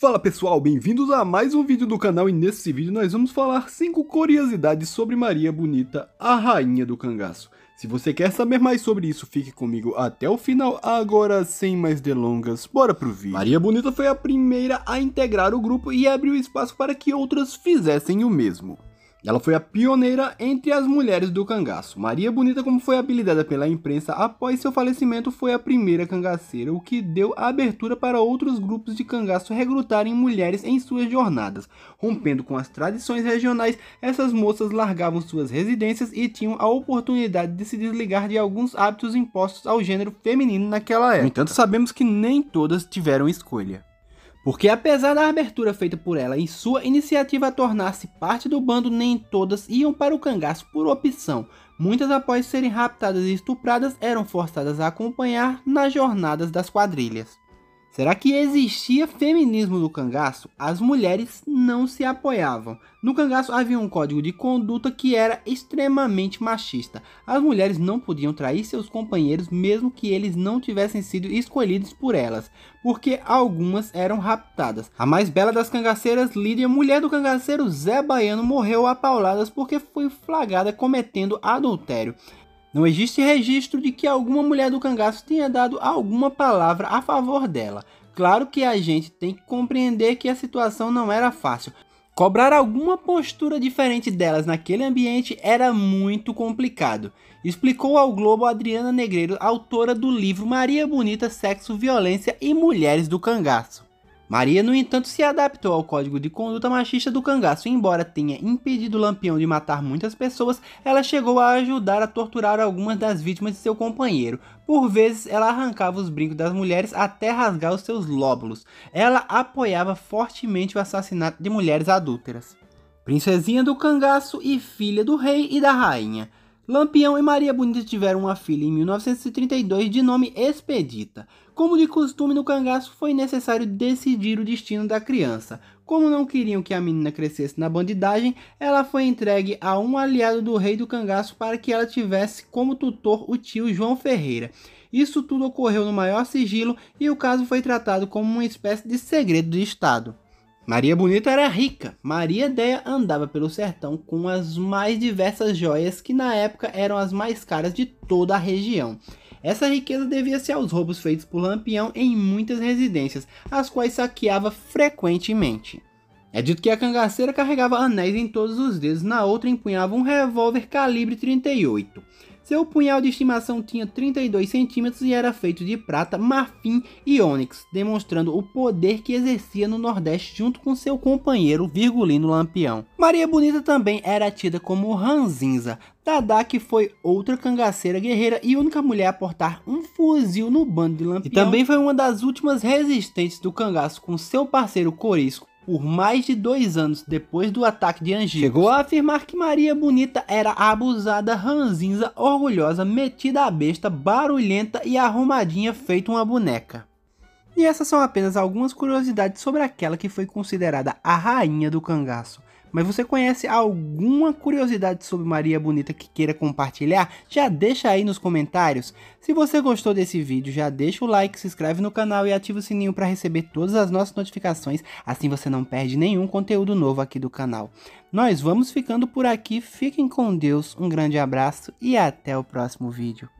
Fala pessoal, bem-vindos a mais um vídeo do canal e nesse vídeo nós vamos falar 5 curiosidades sobre Maria Bonita, a rainha do cangaço. Se você quer saber mais sobre isso, fique comigo até o final. Agora, sem mais delongas, bora pro vídeo. Maria Bonita foi a primeira a integrar o grupo e abriu espaço para que outras fizessem o mesmo. Ela foi a pioneira entre as mulheres do cangaço. Maria Bonita, como foi habilitada pela imprensa após seu falecimento, foi a primeira cangaceira, o que deu abertura para outros grupos de cangaço recrutarem mulheres em suas jornadas. Rompendo com as tradições regionais, essas moças largavam suas residências e tinham a oportunidade de se desligar de alguns hábitos impostos ao gênero feminino naquela época. No entanto, sabemos que nem todas tiveram escolha. Porque apesar da abertura feita por ela em sua iniciativa tornar-se parte do bando, nem todas iam para o cangaço por opção. Muitas após serem raptadas e estupradas eram forçadas a acompanhar nas jornadas das quadrilhas. Será que existia feminismo no cangaço? As mulheres não se apoiavam. No cangaço havia um código de conduta que era extremamente machista. As mulheres não podiam trair seus companheiros mesmo que eles não tivessem sido escolhidos por elas, porque algumas eram raptadas. A mais bela das cangaceiras, Lídia, mulher do cangaceiro Zé Baiano, morreu apauladas porque foi flagrada cometendo adultério. Não existe registro de que alguma mulher do cangaço tenha dado alguma palavra a favor dela. Claro que a gente tem que compreender que a situação não era fácil. Cobrar alguma postura diferente delas naquele ambiente era muito complicado, explicou ao Globo Adriana Negreiro, autora do livro Maria Bonita, Sexo, Violência e Mulheres do Cangaço. Maria, no entanto, se adaptou ao código de conduta machista do cangaço embora tenha impedido Lampião de matar muitas pessoas, ela chegou a ajudar a torturar algumas das vítimas de seu companheiro. Por vezes, ela arrancava os brincos das mulheres até rasgar os seus lóbulos. Ela apoiava fortemente o assassinato de mulheres adúlteras. Princesinha do cangaço e filha do rei e da rainha. Lampião e Maria Bonita tiveram uma filha em 1932 de nome Expedita. Como de costume no cangaço, foi necessário decidir o destino da criança. Como não queriam que a menina crescesse na bandidagem, ela foi entregue a um aliado do rei do cangaço para que ela tivesse como tutor o tio João Ferreira. Isso tudo ocorreu no maior sigilo e o caso foi tratado como uma espécie de segredo de Estado. Maria Bonita era rica. Maria Deia andava pelo sertão com as mais diversas joias que na época eram as mais caras de toda a região. Essa riqueza devia-se aos roubos feitos por Lampião em muitas residências, as quais saqueava frequentemente. É dito que a cangaceira carregava anéis em todos os dedos, na outra empunhava um revólver calibre 38. Seu punhal de estimação tinha 32 centímetros e era feito de prata, marfim e ônix, demonstrando o poder que exercia no Nordeste junto com seu companheiro Virgulino Lampião. Maria Bonita também era tida como ranzinza, Dadá, que foi outra cangaceira guerreira e única mulher a portar um fuzil no bando de Lampião. E também foi uma das últimas resistentes do cangaço com seu parceiro Corisco, por mais de dois anos depois do ataque de Angie. Chegou a afirmar que Maria Bonita era abusada, ranzinza, orgulhosa, metida a besta, barulhenta e arrumadinha feito uma boneca. E essas são apenas algumas curiosidades sobre aquela que foi considerada a rainha do cangaço. Mas você conhece alguma curiosidade sobre Maria Bonita que queira compartilhar? Já deixa aí nos comentários. Se você gostou desse vídeo, já deixa o like, se inscreve no canal e ativa o sininho para receber todas as nossas notificações, assim você não perde nenhum conteúdo novo aqui do canal. Nós vamos ficando por aqui, fiquem com Deus, um grande abraço e até o próximo vídeo.